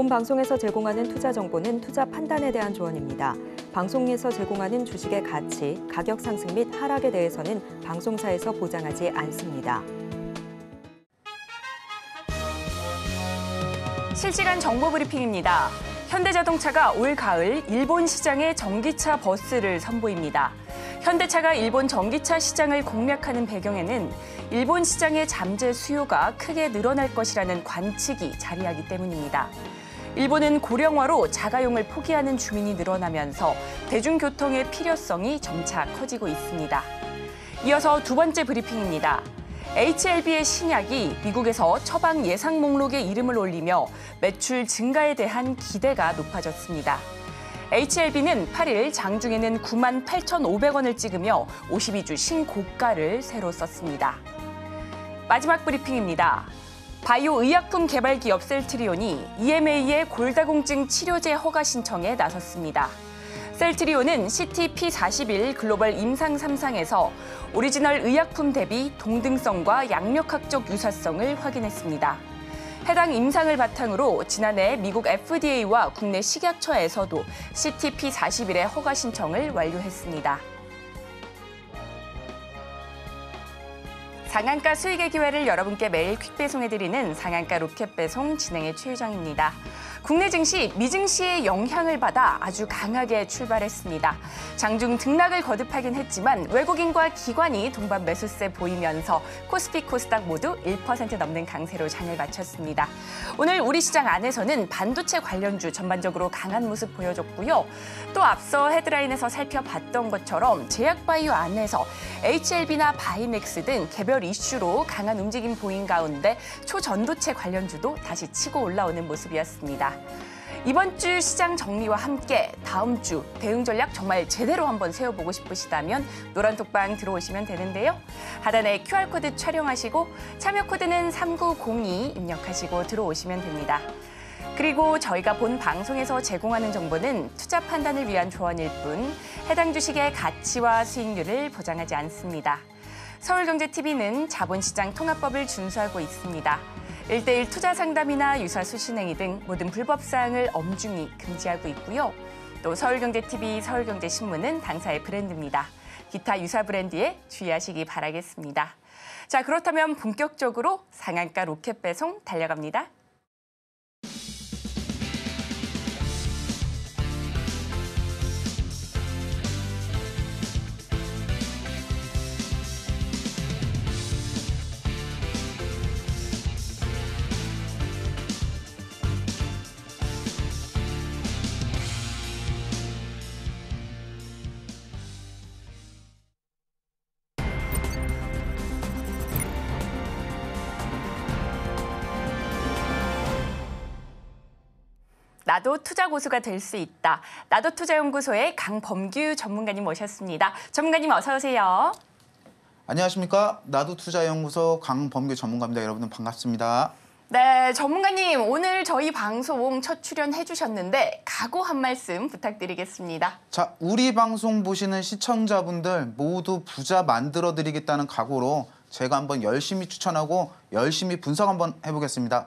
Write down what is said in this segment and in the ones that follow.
본 방송에서 제공하는 투자 정보는 투자 판단에 대한 조언입니다. 방송에서 제공하는 주식의 가치, 가격 상승 및 하락에 대해서는 방송사에서 보장하지 않습니다. 실시간 정보 브리핑입니다. 현대자동차가 올 가을 일본 시장에 전기차 버스를 선보입니다. 현대차가 일본 전기차 시장을 공략하는 배경에는 일본 시장의 잠재 수요가 크게 늘어날 것이라는 관측이 자리하기 때문입니다. 일본은 고령화로 자가용을 포기하는 주민이 늘어나면서 대중교통의 필요성이 점차 커지고 있습니다. 이어서 두 번째 브리핑입니다. HLB의 신약이 미국에서 처방 예상 목록에 이름을 올리며 매출 증가에 대한 기대가 높아졌습니다. HLB는 8일 장중에는 9만 8,500원을 찍으며 52주 신고가를 새로 썼습니다. 마지막 브리핑입니다. 바이오 의약품 개발 기업 셀트리온이 EMA의 골다공증 치료제 허가 신청에 나섰습니다. 셀트리온은 CTP41 글로벌 임상 3상에서 오리지널 의약품 대비 동등성과 양력학적 유사성을 확인했습니다. 해당 임상을 바탕으로 지난해 미국 FDA와 국내 식약처에서도 CTP41의 허가 신청을 완료했습니다. 상한가 수익의 기회를 여러분께 매일 퀵 배송해드리는 상한가 로켓 배송 진행의 최유정입니다. 국내 증시, 미증시의 영향을 받아 아주 강하게 출발했습니다. 장중 등락을 거듭하긴 했지만 외국인과 기관이 동반 매수세 보이면서 코스피, 코스닥 모두 1% 넘는 강세로 장을 마쳤습니다. 오늘 우리 시장 안에서는 반도체 관련주 전반적으로 강한 모습 보여줬고요. 또 앞서 헤드라인에서 살펴봤던 것처럼 제약바이오 안에서 HLB나 바이맥스 등 개별 이슈로 강한 움직임 보인 가운데 초전도체 관련주도 다시 치고 올라오는 모습이었습니다. 이번 주 시장 정리와 함께 다음 주 대응 전략 정말 제대로 한번 세워보고 싶으시다면 노란톡방 들어오시면 되는데요. 하단에 QR코드 촬영하시고 참여 코드는 3902 입력하시고 들어오시면 됩니다. 그리고 저희가 본 방송에서 제공하는 정보는 투자 판단을 위한 조언일 뿐 해당 주식의 가치와 수익률을 보장하지 않습니다. 서울경제TV는 자본시장 통합법을 준수하고 있습니다. 1대1 투자 상담이나 유사 수신행위 등 모든 불법 사항을 엄중히 금지하고 있고요. 또 서울경제TV, 서울경제신문은 당사의 브랜드입니다. 기타 유사 브랜드에 주의하시기 바라겠습니다. 자, 그렇다면 본격적으로 상한가 로켓 배송 달려갑니다. 나도 투자 고수가 될 수 있다. 나도 투자연구소의 강범규 전문가님 모셨습니다. 전문가님 어서 오세요. 안녕하십니까. 나도 투자연구소 강범규 전문가입니다. 여러분 반갑습니다. 네, 전문가님 오늘 저희 방송 첫 출연해 주셨는데 각오 한 말씀 부탁드리겠습니다. 자, 우리 방송 보시는 시청자분들 모두 부자 만들어 드리겠다는 각오로 제가 한번 열심히 추천하고 열심히 분석 한번 해보겠습니다.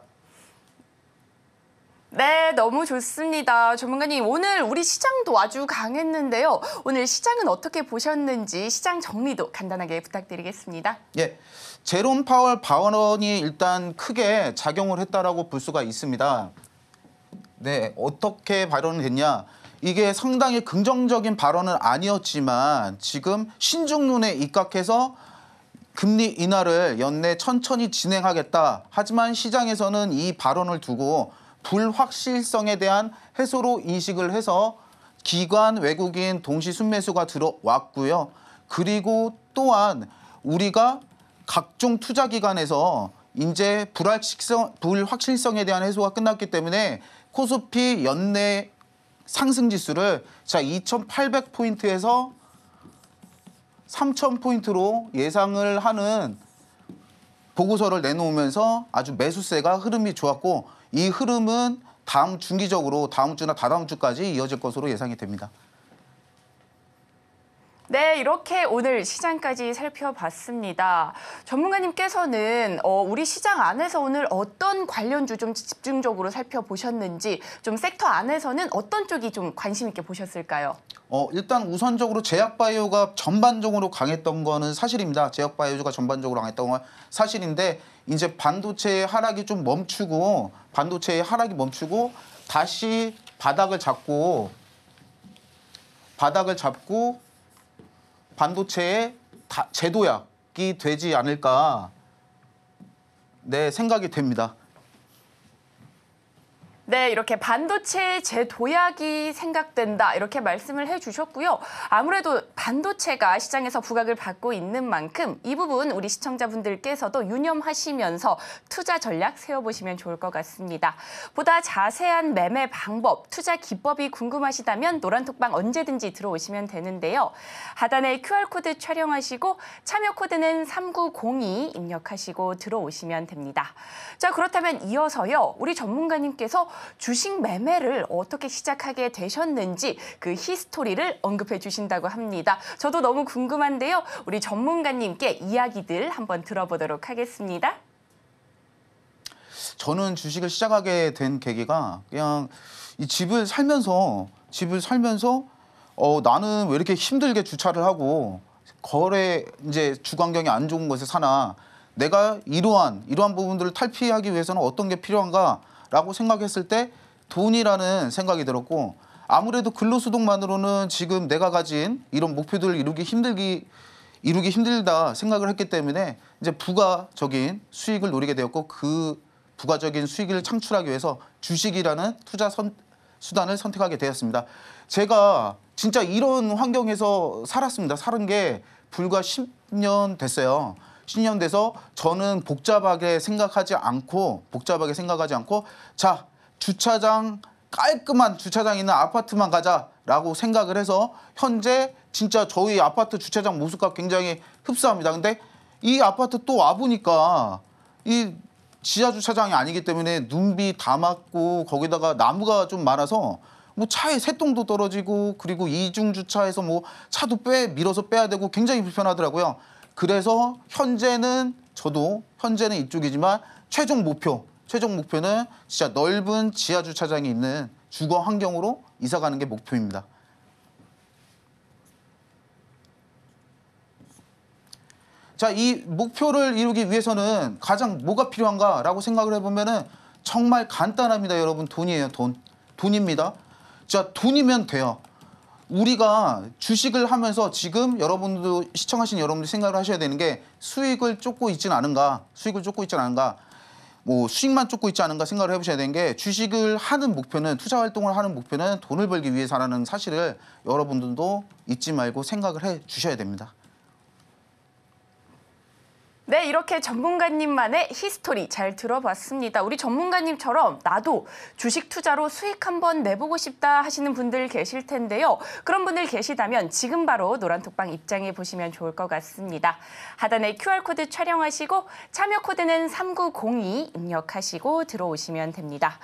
네, 너무 좋습니다. 전문가님, 오늘 우리 시장도 아주 강했는데요. 오늘 시장은 어떻게 보셨는지 시장 정리도 간단하게 부탁드리겠습니다. 예, 제롬 파월 바원이 일단 크게 작용을 했다라고 볼 수가 있습니다. 네, 어떻게 발언이 됐냐. 이게 상당히 긍정적인 발언은 아니었지만 지금 신중론에 입각해서 금리 인하를 연내 천천히 진행하겠다. 하지만 시장에서는 이 발언을 두고 불확실성에 대한 해소로 인식을 해서 기관 외국인 동시 순매수가 들어왔고요. 그리고 또한 우리가 각종 투자 기관에서 이제 불확실성, 불확실성에 대한 해소가 끝났기 때문에 코스피 연내 상승 지수를 자 2,800포인트에서 3,000포인트로 예상을 하는 보고서를 내놓으면서 아주 매수세가 흐름이 좋았고 이 흐름은 다음 중기적으로 다음 주나 다다음 주까지 이어질 것으로 예상이 됩니다. 네, 이렇게 오늘 시장까지 살펴봤습니다. 전문가님께서는 어, 우리 시장 안에서 오늘 어떤 관련주 좀 집중적으로 살펴보셨는지 좀 섹터 안에서는 어떤 쪽이 좀 관심 있게 보셨을까요? 어, 일단 우선적으로 제약바이오가 전반적으로 강했던 거는 사실입니다. 제약바이오가 전반적으로 강했던 건 사실인데 이제 반도체의 하락이 좀 멈추고 반도체의 하락이 멈추고 다시 바닥을 잡고 바닥을 잡고 반도체의 제도약이 되지 않을까 내 생각이 됩니다. 네, 이렇게 반도체 재도약이 생각된다 이렇게 말씀을 해주셨고요. 아무래도 반도체가 시장에서 부각을 받고 있는 만큼 이 부분 우리 시청자분들께서도 유념하시면서 투자 전략 세워보시면 좋을 것 같습니다. 보다 자세한 매매 방법, 투자 기법이 궁금하시다면 노란톡방 언제든지 들어오시면 되는데요. 하단에 QR코드 촬영하시고 참여 코드는 3902 입력하시고 들어오시면 됩니다. 자, 그렇다면 이어서요. 우리 전문가님께서 주식 매매를 어떻게 시작하게 되셨는지 그 히스토리를 언급해 주신다고 합니다. 저도 너무 궁금한데요. 우리 전문가님께 이야기들 한번 들어보도록 하겠습니다. 저는 주식을 시작하게 된 계기가 그냥 이 집을 살면서 집을 살면서 어 나는 왜 이렇게 힘들게 주차를 하고 거래 이제 주광경이 안 좋은 곳에 사나 내가 이러한 이러한 부분들을 탈피하기 위해서는 어떤 게 필요한가 라고 생각했을 때 돈이라는 생각이 들었고 아무래도 근로소득만으로는 지금 내가 가진 이런 목표들을 이루기 힘들기 이루기 힘들다 생각을 했기 때문에 이제 부가적인 수익을 노리게 되었고 그 부가적인 수익을 창출하기 위해서 주식이라는 투자 선, 수단을 선택하게 되었습니다. 제가 진짜 이런 환경에서 살았습니다. 사는 게 불과 10년 됐어요. 신년 돼서 저는 복잡하게 생각하지 않고 복잡하게 생각하지 않고 자 주차장 깔끔한 주차장 있는 아파트만 가자라고 생각을 해서 현재 진짜 저희 아파트 주차장 모습과 굉장히 흡사합니다. 근데 이 아파트 또 와보니까 이 지하 주차장이 아니기 때문에 눈비 다 맞고 거기다가 나무가 좀 많아서 뭐 차에 새똥도 떨어지고 그리고 이중 주차해서 뭐 차도 빼 밀어서 빼야 되고 굉장히 불편하더라고요. 그래서 현재는 저도 현재는 이쪽이지만 최종 목표, 최종 목표는 진짜 넓은 지하 주차장이 있는 주거 환경으로 이사 가는 게 목표입니다. 자, 이 목표를 이루기 위해서는 가장 뭐가 필요한가라고 생각을 해보면은 정말 간단합니다, 여러분. 돈이에요, 돈. 돈입니다. 자, 돈이면 돼요. 우리가 주식을 하면서 지금 여러분도 시청하신 여러분들 생각을 하셔야 되는 게 수익을 쫓고 있지는 않은가 수익을 쫓고 있지는 않은가 뭐 수익만 쫓고 있지 않은가 생각을 해보셔야 되는 게 주식을 하는 목표는 투자 활동을 하는 목표는 돈을 벌기 위해서라는 사실을 여러분들도 잊지 말고 생각을 해 주셔야 됩니다. 네, 이렇게 전문가님만의 히스토리 잘 들어봤습니다. 우리 전문가님처럼 나도 주식 투자로 수익 한번 내보고 싶다 하시는 분들 계실 텐데요. 그런 분들 계시다면 지금 바로 노란톡방 입장해 보시면 좋을 것 같습니다. 하단에 QR코드 촬영하시고 참여 코드는 3902 입력하시고 들어오시면 됩니다.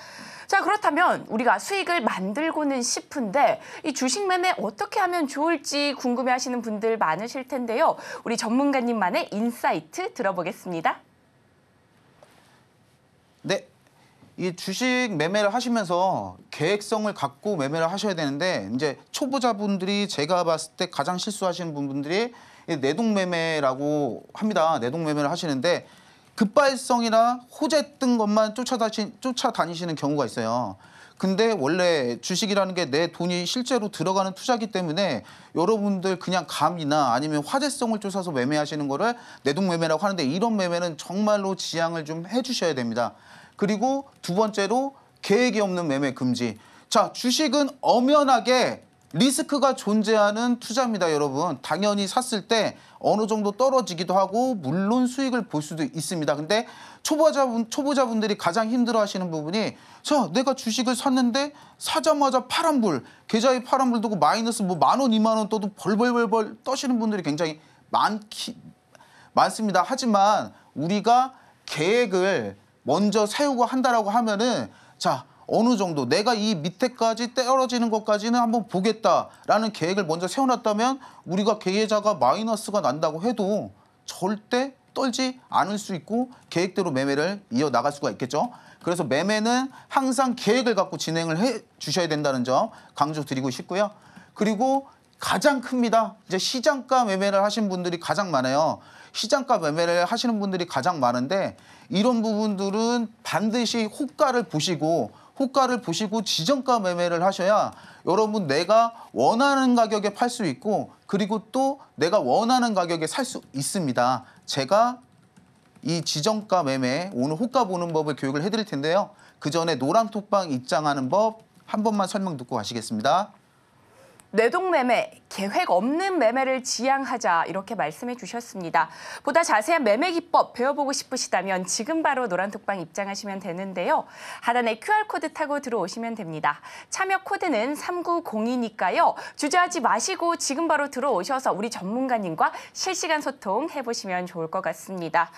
자, 그렇다면 우리가 수익을 만들고는 싶은데 이 주식 매매 어떻게 하면 좋을지 궁금해 하시는 분들 많으실 텐데요. 우리 전문가님만의 인사이트 들어보겠습니다. 네. 이 주식 매매를 하시면서 계획성을 갖고 매매를 하셔야 되는데 이제 초보자분들이 제가 봤을 때 가장 실수하시는 분들이 내동매매라고 합니다. 내동매매를 하시는데 급발성이나 호재 뜬 것만 쫓아다시, 쫓아다니시는 경우가 있어요. 근데 원래 주식이라는 게 내 돈이 실제로 들어가는 투자기 때문에 여러분들 그냥 감이나 아니면 화제성을 쫓아서 매매하시는 거를 내동 매매라고 하는데 이런 매매는 정말로 지양을 좀 해주셔야 됩니다. 그리고 두 번째로 계획이 없는 매매 금지. 자, 주식은 엄연하게 리스크가 존재하는 투자입니다, 여러분. 당연히 샀을 때 어느 정도 떨어지기도 하고 물론 수익을 볼 수도 있습니다. 근데 초보자분 초보자분들이 가장 힘들어 하시는 부분이 자, 내가 주식을 샀는데 사자마자 파란 불, 계좌에 파란 불 두고 마이너스 뭐 만 원, 이만 원 떠도 벌벌벌벌 떠시는 분들이 굉장히 많기 많습니다. 하지만 우리가 계획을 먼저 세우고 한다라고 하면은 자, 어느 정도 내가 이 밑에까지 떨어지는 것까지는 한번 보겠다라는 계획을 먼저 세워놨다면 우리가 계좌가 마이너스가 난다고 해도 절대 떨지 않을 수 있고 계획대로 매매를 이어나갈 수가 있겠죠. 그래서 매매는 항상 계획을 갖고 진행을 해 주셔야 된다는 점 강조드리고 싶고요. 그리고 가장 큽니다. 이제 시장가 매매를 하신 분들이 가장 많아요. 시장가 매매를 하시는 분들이 가장 많은데 이런 부분들은 반드시 호가를 보시고 호가를 보시고 지정가 매매를 하셔야 여러분 내가 원하는 가격에 팔 수 있고 그리고 또 내가 원하는 가격에 살 수 있습니다. 제가 이 지정가 매매 오늘 호가 보는 법을 교육을 해드릴 텐데요. 그 전에 노랑톡방 입장하는 법 한 번만 설명 듣고 가시겠습니다. 뇌동매매, 계획 없는 매매를 지향하자 이렇게 말씀해 주셨습니다. 보다 자세한 매매 기법 배워보고 싶으시다면 지금 바로 노란톡방 입장하시면 되는데요. 하단에 QR코드 타고 들어오시면 됩니다. 참여 코드는 3902니까요. 주저하지 마시고 지금 바로 들어오셔서 우리 전문가님과 실시간 소통해보시면 좋을 것 같습니다.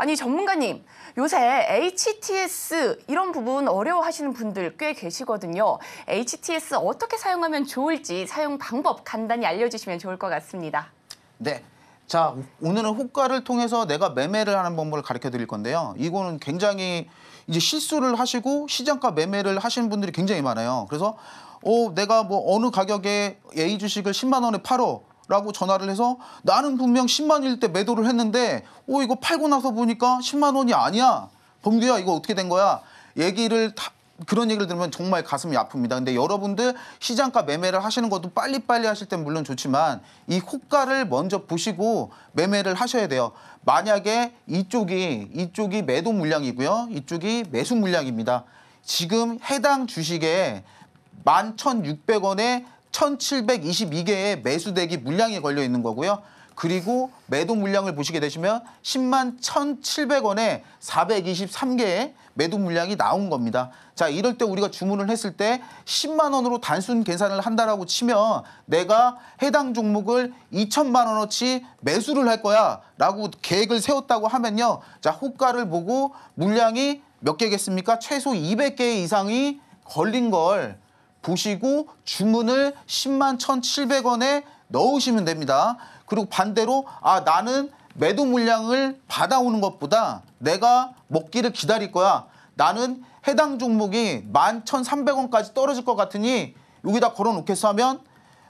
아니 전문가님 요새 HTS 이런 부분 어려워하시는 분들 꽤 계시거든요. HTS 어떻게 사용하면 좋을지 사용 방법 간단히 알려주시면 좋을 것 같습니다. 네. 자 오늘은 호가를 통해서 내가 매매를 하는 방법을 가르쳐 드릴 건데요. 이거는 굉장히 이제 실수를 하시고 시장가 매매를 하시는 분들이 굉장히 많아요. 그래서 어, 내가 뭐 어느 가격에 A 주식을 10만 원에 팔어 라고 전화를 해서 나는 분명 10만일 때 매도를 했는데 오 어, 이거 팔고 나서 보니까 10만 원이 아니야. 범규야 이거 어떻게 된 거야? 얘기를 다, 그런 얘기를 들으면 정말 가슴이 아픕니다. 근데 여러분들 시장가 매매를 하시는 것도 빨리빨리 하실 땐 물론 좋지만 이 호가를 먼저 보시고 매매를 하셔야 돼요. 만약에 이쪽이 이쪽이 매도 물량이고요. 이쪽이 매수 물량입니다. 지금 해당 주식에 11,600원에 1,722개의 매수 대기 물량이 걸려 있는 거고요. 그리고 매도 물량을 보시게 되시면 10만 1,700원에 423개의 매도 물량이 나온 겁니다. 자, 이럴 때 우리가 주문을 했을 때 10만 원으로 단순 계산을 한다라고 치면 내가 해당 종목을 2천만 원어치 매수를 할 거야라고 계획을 세웠다고 하면요. 자, 호가를 보고 물량이 몇 개겠습니까? 최소 200개 이상이 걸린 걸 보시고 주문을 10만 1,700원에 넣으시면 됩니다. 그리고 반대로 아 나는 매도 물량을 받아오는 것보다 내가 먹기를 기다릴 거야. 나는 해당 종목이 11,300원까지 떨어질 것 같으니 여기다 걸어놓겠어 하면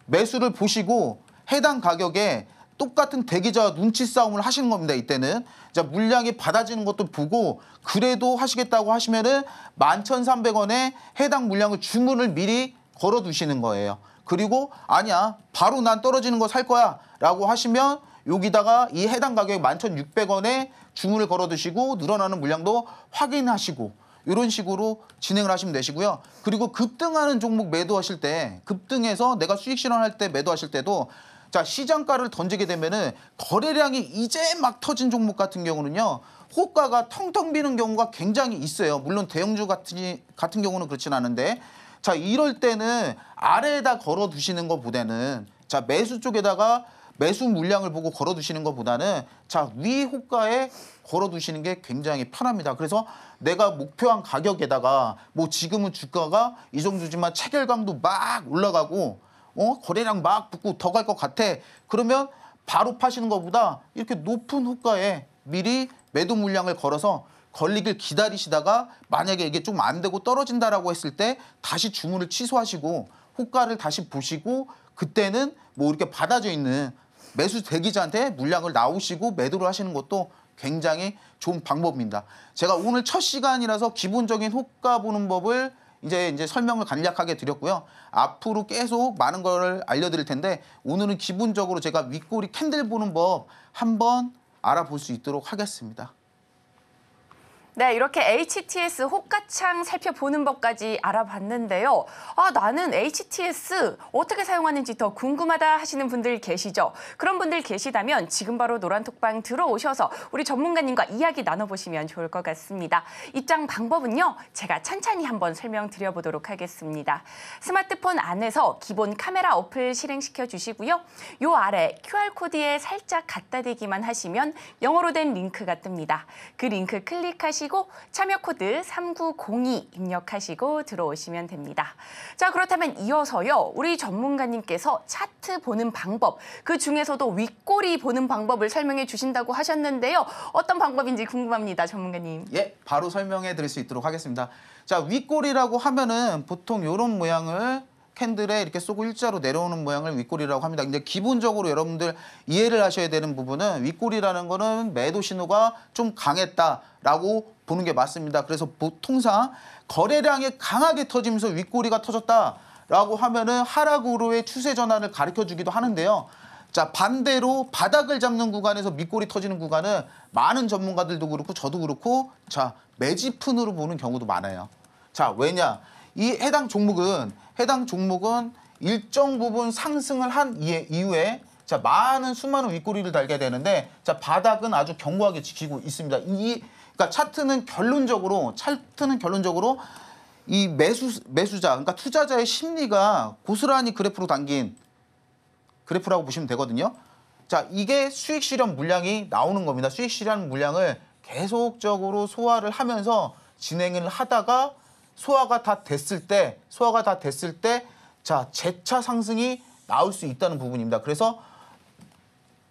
매수를 보시고 해당 가격에 똑같은 대기자 눈치 싸움을 하시는 겁니다. 이때는 자 물량이 받아지는 것도 보고 그래도 하시겠다고 하시면은 11,300원에 해당 물량을 주문을 미리 걸어 두시는 거예요. 그리고 아니야 바로 난 떨어지는 거 살 거야 라고 하시면 여기다가 이 해당 가격 11,600원에 주문을 걸어 두시고 늘어나는 물량도 확인하시고 이런 식으로 진행을 하시면 되시고요. 그리고 급등하는 종목 매도하실 때 급등해서 내가 수익 실현할 때 매도하실 때도 자 시장가를 던지게 되면은 거래량이 이제 막 터진 종목 같은 경우는요. 호가가 텅텅 비는 경우가 굉장히 있어요. 물론 대형주 같은, 같은 경우는 그렇진 않은데 자 이럴 때는 아래에다 걸어두시는 것보다는 자 매수 쪽에다가 매수 물량을 보고 걸어두시는 것보다는 자위 호가에 걸어두시는 게 굉장히 편합니다. 그래서 내가 목표한 가격에다가 뭐 지금은 주가가 이 정도지만 체결강도 막 올라가고 어? 거래량 막 붙고 더 갈 것 같아. 그러면 바로 파시는 것보다 이렇게 높은 호가에 미리 매도 물량을 걸어서 걸리길 기다리시다가 만약에 이게 좀 안 되고 떨어진다라고 했을 때 다시 주문을 취소하시고 호가를 다시 보시고 그때는 뭐 이렇게 받아져 있는 매수 대기자한테 물량을 나오시고 매도를 하시는 것도 굉장히 좋은 방법입니다. 제가 오늘 첫 시간이라서 기본적인 호가 보는 법을 이제 이제 설명을 간략하게 드렸고요. 앞으로 계속 많은 걸 알려드릴 텐데 오늘은 기본적으로 제가 윗꼬리 캔들 보는 법 한번 알아볼 수 있도록 하겠습니다. 네, 이렇게 HTS 호가창 살펴보는 법까지 알아봤는데요. 아, 나는 HTS 어떻게 사용하는지 더 궁금하다 하시는 분들 계시죠? 그런 분들 계시다면 지금 바로 노란톡방 들어오셔서 우리 전문가님과 이야기 나눠보시면 좋을 것 같습니다. 입장 방법은요, 제가 천천히 한번 설명드려보도록 하겠습니다. 스마트폰 안에서 기본 카메라 어플 실행시켜 주시고요. 요 아래 QR코드에 살짝 갖다 대기만 하시면 영어로 된 링크가 뜹니다. 그 링크 클릭하시 하시고 참여 코드 3902 입력하시고 들어오시면 됩니다. 자, 그렇다면 이어서요. 우리 전문가님께서 차트 보는 방법, 그 중에서도 윗꼬리 보는 방법을 설명해 주신다고 하셨는데요. 어떤 방법인지 궁금합니다, 전문가님. 예, 바로 설명해 드릴 수 있도록 하겠습니다. 자, 윗꼬리라고 하면은 보통 이런 모양을 캔들에 이렇게 쏘고 일자로 내려오는 모양을 윗골이라고 합니다. 근데 기본적으로 여러분들 이해를 하셔야 되는 부분은 윗골이라는 거는 매도 신호가 좀 강했다라고 보는 게 맞습니다. 그래서 보통상 거래량이 강하게 터지면서 윗골이가 터졌다라고 하면은 하락으로의 추세 전환을 가르쳐 주기도 하는데요. 자 반대로 바닥을 잡는 구간에서 밑골이 터지는 구간은 많은 전문가들도 그렇고 저도 그렇고 자매집푼으로 보는 경우도 많아요. 자 왜냐 이 해당 종목은 해당 종목은 일정 부분 상승을 한 이후에 자 많은 수많은 윗꼬리를 달게 되는데 자 바닥은 아주 견고하게 지키고 있습니다. 이 그러니까 차트는 결론적으로 차트는 결론적으로 이 매수 매수자 그러니까 투자자의 심리가 고스란히 그래프로 당긴 그래프라고 보시면 되거든요. 자, 이게 수익 실현 물량이 나오는 겁니다. 수익 실현 물량을 계속적으로 소화를 하면서 진행을 하다가 소화가 다 됐을 때 소화가 다 됐을 때자 재차 상승이 나올 수 있다는 부분입니다. 그래서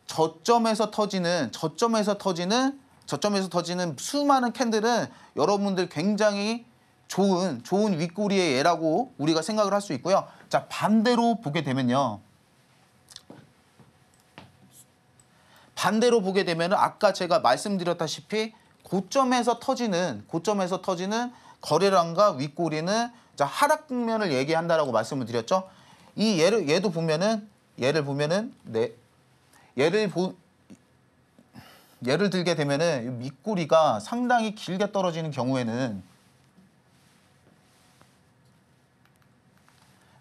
저점에서 터지는 저점에서 터지는 저점에서 터지는 수많은 캔들은 여러분들 굉장히 좋은 좋은 윗꼬리의 예라고 우리가 생각을 할 수 있고요. 자 반대로 보게 되면요. 반대로 보게 되면 아까 제가 말씀드렸다시피 고점에서 터지는 고점에서 터지는 거래량과 윗꼬리는 하락 국면을 얘기한다라고 말씀을 드렸죠. 이 얘를 얘도 보면은 얘를 보면은 네 얘를 보 예를 들게 되면은 밑꼬리가 상당히 길게 떨어지는 경우에는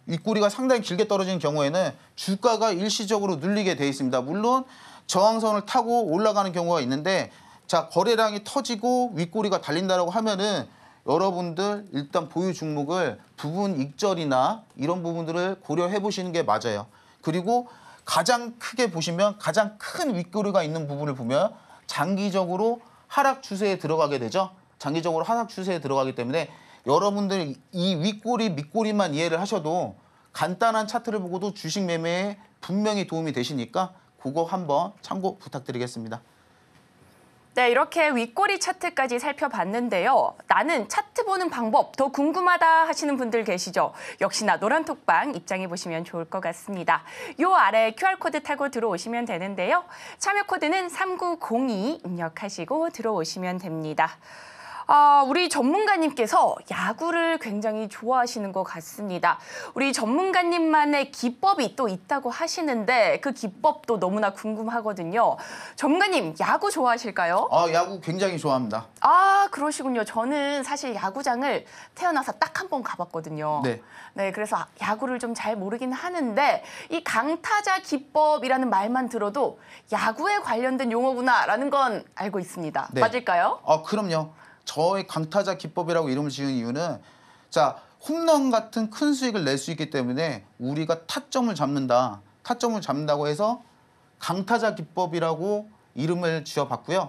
윗꼬리가 상당히 길게 떨어지는 경우에는 주가가 일시적으로 눌리게 되 있습니다. 물론 저항선을 타고 올라가는 경우가 있는데 자 거래량이 터지고 윗꼬리가 달린다라고 하면은 여러분들 일단 보유 종목을 부분 익절이나 이런 부분들을 고려해 보시는 게 맞아요. 그리고 가장 크게 보시면 가장 큰 윗꼬리가 있는 부분을 보면 장기적으로 하락 추세에 들어가게 되죠. 장기적으로 하락 추세에 들어가기 때문에 여러분들 이 윗꼬리, 밑꼬리만 이해를 하셔도 간단한 차트를 보고도 주식 매매에 분명히 도움이 되시니까 그거 한번 참고 부탁드리겠습니다. 네, 이렇게 윗꼬리 차트까지 살펴봤는데요. 나는 차트 보는 방법 더 궁금하다 하시는 분들 계시죠? 역시나 노란톡방 입장해 보시면 좋을 것 같습니다. 요 아래 QR코드 타고 들어오시면 되는데요. 참여 코드는 3902 입력하시고 들어오시면 됩니다. 아, 우리 전문가님께서 야구를 굉장히 좋아하시는 것 같습니다. 우리 전문가님만의 기법이 또 있다고 하시는데 그 기법도 너무나 궁금하거든요. 전문가님, 야구 좋아하실까요? 아, 야구 굉장히 좋아합니다. 아, 그러시군요. 저는 사실 야구장을 태어나서 딱 한 번 가봤거든요. 네. 네, 그래서 야구를 좀 잘 모르긴 하는데 이 강타자 기법이라는 말만 들어도 야구에 관련된 용어구나라는 건 알고 있습니다. 네. 맞을까요? 아, 그럼요. 저의 강타자 기법이라고 이름을 지은 이유는 자 홈런 같은 큰 수익을 낼 수 있기 때문에 우리가 타점을 잡는다. 타점을 잡는다고 해서 강타자 기법이라고 이름을 지어봤고요.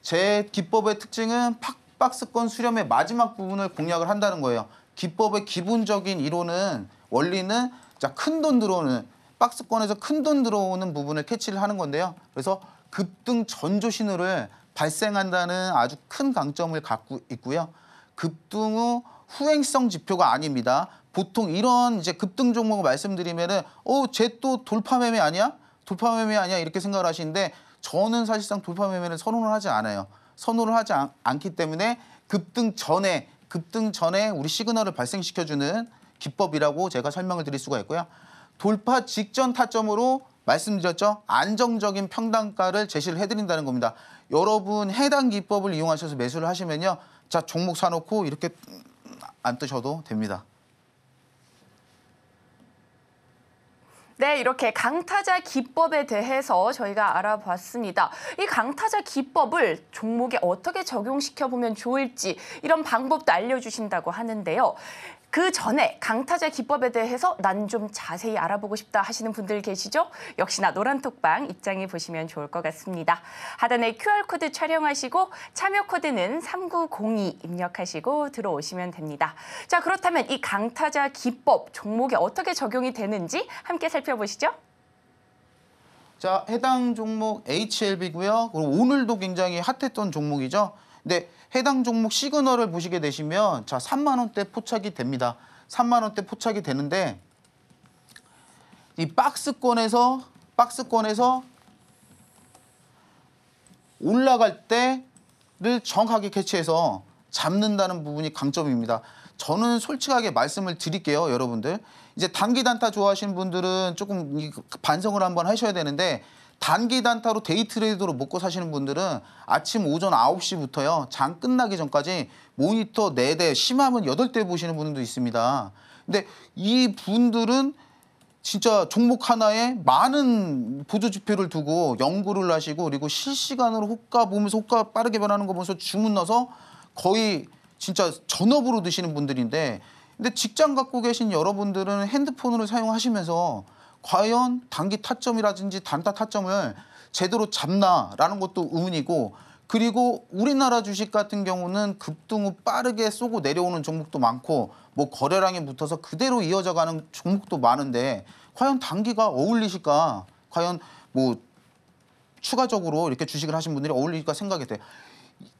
제 기법의 특징은 팍박스권 수렴의 마지막 부분을 공략을 한다는 거예요. 기법의 기본적인 이론은 원리는 자큰 돈 들어오는 박스권에서 큰 돈 들어오는 부분을 캐치를 하는 건데요. 그래서 급등 전조 신호를 발생한다는 아주 큰 강점을 갖고 있고요. 급등 후 후행성 지표가 아닙니다. 보통 이런 이제 급등 종목을 말씀드리면은 어쟤 또 돌파 매매 아니야? 돌파 매매 아니야? 이렇게 생각을 하시는데 저는 사실상 돌파 매매는 선호를 하지 않아요. 선호를 하지 않, 기 때문에 급등 전에 급등 전에 우리 시그널을 발생시켜 주는 기법이라고 제가 설명을 드릴 수가 있고요. 돌파 직전 타점으로 말씀드렸죠. 안정적인 평단가를 제시를 해드린다는 겁니다. 여러분 해당 기법을 이용하셔서 매수를 하시면요. 자, 종목 사놓고 이렇게 안 뜨셔도 됩니다. 네, 이렇게 강타자 기법에 대해서 저희가 알아봤습니다. 이 강타자 기법을 종목에 어떻게 적용시켜 보면 좋을지 이런 방법도 알려주신다고 하는데요. 그 전에 강타자 기법에 대해서 난 좀 자세히 알아보고 싶다 하시는 분들 계시죠? 역시나 노란톡방 입장해 보시면 좋을 것 같습니다. 하단에 QR코드 촬영하시고 참여 코드는 3902 입력하시고 들어오시면 됩니다. 자 그렇다면 이 강타자 기법 종목에 어떻게 적용이 되는지 함께 살펴보시죠. 자 해당 종목 HLB고요. 그리고 오늘도 굉장히 핫했던 종목이죠. 근데 해당 종목 시그널을 보시게 되시면 자 3만 원대 포착이 됩니다. 3만 원대 포착이 되는데 이 박스권에서 박스권에서 올라갈 때를 정확하게 캐치해서 잡는다는 부분이 강점입니다. 저는 솔직하게 말씀을 드릴게요, 여러분들. 이제 단기 단타 좋아하시는 분들은 조금 반성을 한번 하셔야 되는데 단기 단타로 데이 트레이더로 먹고 사시는 분들은 아침 오전 9시부터요. 장 끝나기 전까지 모니터 4대, 심하면 8대 보시는 분들도 있습니다. 근데 이 분들은 진짜 종목 하나에 많은 보조 지표를 두고 연구를 하시고 그리고 실시간으로 호가 보면서 호가 빠르게 변하는 거 보면서 주문 넣어서 거의 진짜 전업으로 드시는 분들인데 근데 직장 갖고 계신 여러분들은 핸드폰으로 사용하시면서 과연 단기 타점이라든지 단타 타점을 제대로 잡나라는 것도 의문이고 그리고 우리나라 주식 같은 경우는 급등 후 빠르게 쏘고 내려오는 종목도 많고 뭐 거래량이 붙어서 그대로 이어져 가는 종목도 많은데 과연 단기가 어울리실까? 과연 뭐 추가적으로 이렇게 주식을 하신 분들이 어울릴까 생각이 돼요.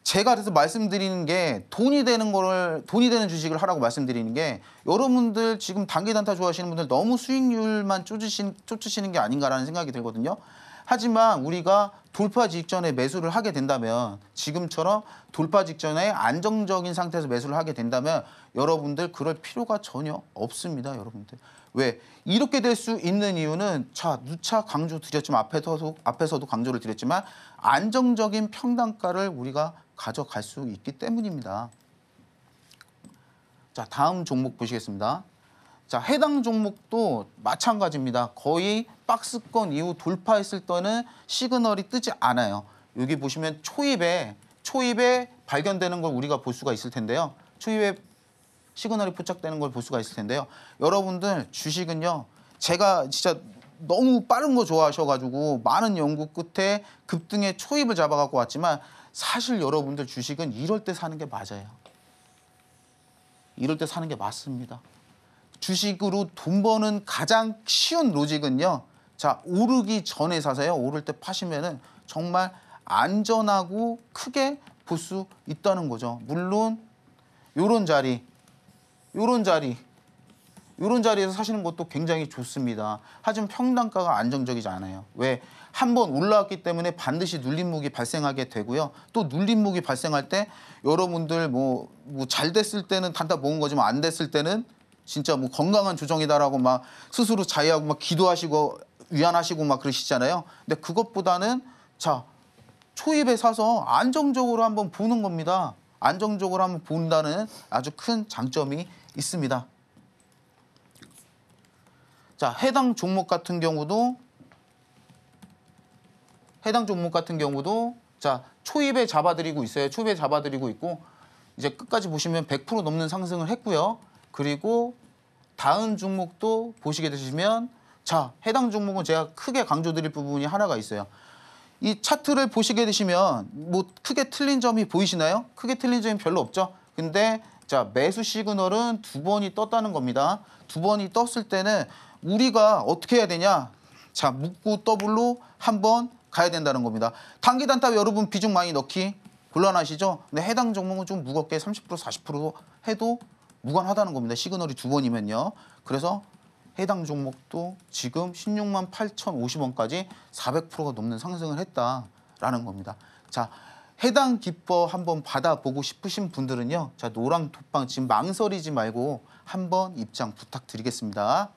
제가 그래서 말씀드리는 게 돈이 되는 거를 돈이 되는 주식을 하라고 말씀드리는 게 여러분들 지금 단기 단타 좋아하시는 분들 너무 수익률만 쫓으신, 쫓으시는 게 아닌가라는 생각이 들거든요. 하지만 우리가 돌파 직전에 매수를 하게 된다면 지금처럼 돌파 직전에 안정적인 상태에서 매수를 하게 된다면 여러분들 그럴 필요가 전혀 없습니다. 여러분들. 왜? 이렇게 될 수 있는 이유는 자, 누차 강조 드렸지만 앞에서도, 앞에서도 강조를 드렸지만 안정적인 평단가를 우리가 가져갈 수 있기 때문입니다. 자, 다음 종목 보시겠습니다. 자, 해당 종목도 마찬가지입니다. 거의 박스권 이후 돌파했을 때는 시그널이 뜨지 않아요. 여기 보시면 초입에 초입에 발견되는 걸 우리가 볼 수가 있을 텐데요. 초입에 시그널이 포착되는 걸 볼 수가 있을 텐데요. 여러분들 주식은요. 제가 진짜 너무 빠른 거 좋아하셔가지고 많은 연구 끝에 급등의 초입을 잡아갖고 왔지만 사실 여러분들 주식은 이럴 때 사는 게 맞아요. 이럴 때 사는 게 맞습니다. 주식으로 돈 버는 가장 쉬운 로직은요. 자, 오르기 전에 사세요. 오를 때 파시면은 정말 안전하고 크게 볼 수 있다는 거죠. 물론 요런 자리, 요런 자리, 요런 자리에서 사시는 것도 굉장히 좋습니다. 하지만 평단가가 안정적이지 않아요. 왜? 한번 올라왔기 때문에 반드시 눌림목이 발생하게 되고요. 또 눌림목이 발생할 때 여러분들 뭐뭐잘 됐을 때는 단타 모은 거지만 안 됐을 때는 진짜 뭐 건강한 조정이다라고 막 스스로 자의하고 막 기도하시고 위안하시고 막 그러시잖아요. 근데 그것보다는 자 초입에 사서 안정적으로 한 번 보는 겁니다. 안정적으로 한 번 본다는 아주 큰 장점이 있습니다. 자 해당 종목 같은 경우도 해당 종목 같은 경우도 자 초입에 잡아들이고 있어요. 초입에 잡아들이고 있고 이제 끝까지 보시면 100% 넘는 상승을 했고요. 그리고 다음 종목도 보시게 되시면 자 해당 종목은 제가 크게 강조드릴 부분이 하나가 있어요. 이 차트를 보시게 되시면 뭐 크게 틀린 점이 보이시나요? 크게 틀린 점이 별로 없죠. 근데 자 매수 시그널은 두 번이 떴다는 겁니다. 두 번이 떴을 때는 우리가 어떻게 해야 되냐? 자 묶고 더블로 한번 가야 된다는 겁니다. 단기 단타 여러분 비중 많이 넣기 곤란하시죠? 근데 해당 종목은 좀 무겁게 30% 40% 해도 무관하다는 겁니다. 시그널이 두 번이면요. 그래서 해당 종목도 지금 16만 8,050원까지 400%가 넘는 상승을 했다라는 겁니다. 자, 해당 기법 한번 받아보고 싶으신 분들은요. 자, 노랑 톡방 지금 망설이지 말고 한번 입장 부탁드리겠습니다.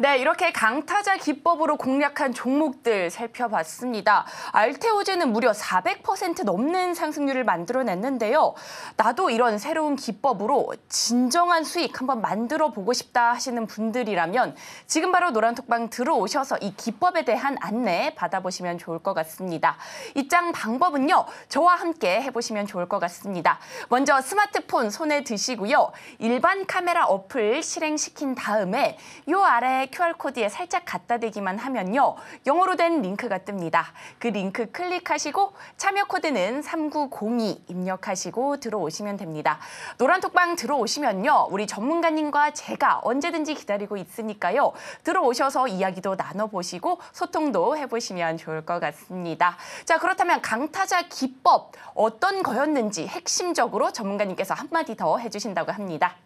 네, 이렇게 강타자 기법으로 공략한 종목들 살펴봤습니다. 알테오제는 무려 400% 넘는 상승률을 만들어냈는데요. 나도 이런 새로운 기법으로 진정한 수익 한번 만들어 보고 싶다 하시는 분들이라면 지금 바로 노란톡방 들어오셔서 이 기법에 대한 안내 받아보시면 좋을 것 같습니다. 입장 방법은요. 저와 함께 해보시면 좋을 것 같습니다. 먼저 스마트폰 손에 드시고요. 일반 카메라 어플 실행시킨 다음에 요 아래 QR코드에 살짝 갖다 대기만 하면요. 영어로 된 링크가 뜹니다. 그 링크 클릭하시고 참여 코드는 3902 입력하시고 들어오시면 됩니다. 노란톡방 들어오시면요. 우리 전문가님과 제가 언제든지 기다리고 있으니까요. 들어오셔서 이야기도 나눠보시고 소통도 해보시면 좋을 것 같습니다. 자 그렇다면 강타자 기법 어떤 거였는지 핵심적으로 전문가님께서 한마디 더 해주신다고 합니다.